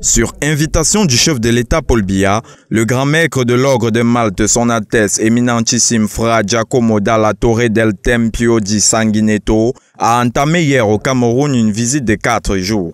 Sur invitation du chef de l'État Paul Biya, le grand maître de l'ordre de Malte, son Altesse éminentissime Fra Giacomo dalla Torre del Tempio di Sanguinetto, a entamé hier au Cameroun une visite de quatre jours.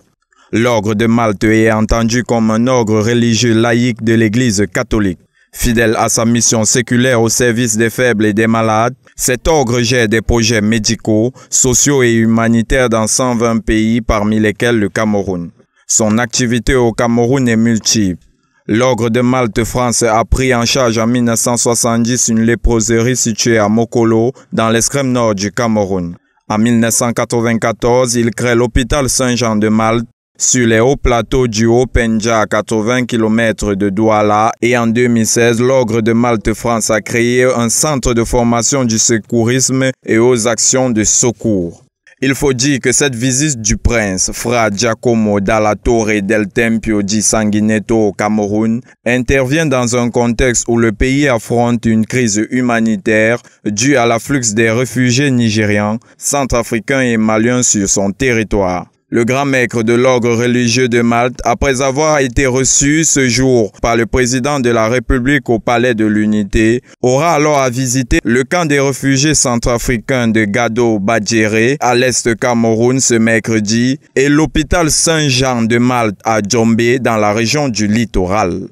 L'ordre de Malte est entendu comme un ordre religieux laïque de l'Église catholique. Fidèle à sa mission séculaire au service des faibles et des malades, cet ordre gère des projets médicaux, sociaux et humanitaires dans 120 pays parmi lesquels le Cameroun. Son activité au Cameroun est multiple. L'ogre de Malte France a pris en charge en 1970 une léproserie située à Mokolo, dans l'extrême nord du Cameroun. En 1994, il crée l'hôpital Saint-Jean de Malte sur les hauts plateaux du Haut-Penja à 80 km de Douala et en 2016, l'Ogre de Malte France a créé un centre de formation du secourisme et aux actions de secours. Il faut dire que cette visite du prince Fra Giacomo dalla Torre del Tempio di Sanguinetto au Cameroun intervient dans un contexte où le pays affronte une crise humanitaire due à l'afflux des réfugiés nigérians, centrafricains et maliens sur son territoire. Le grand maître de l'ordre religieux de Malte, après avoir été reçu ce jour par le président de la République au Palais de l'Unité, aura alors à visiter le camp des réfugiés centrafricains de Gado Badjéré à l'est Cameroun ce mercredi et l'hôpital Saint-Jean de Malte à Djombe dans la région du littoral.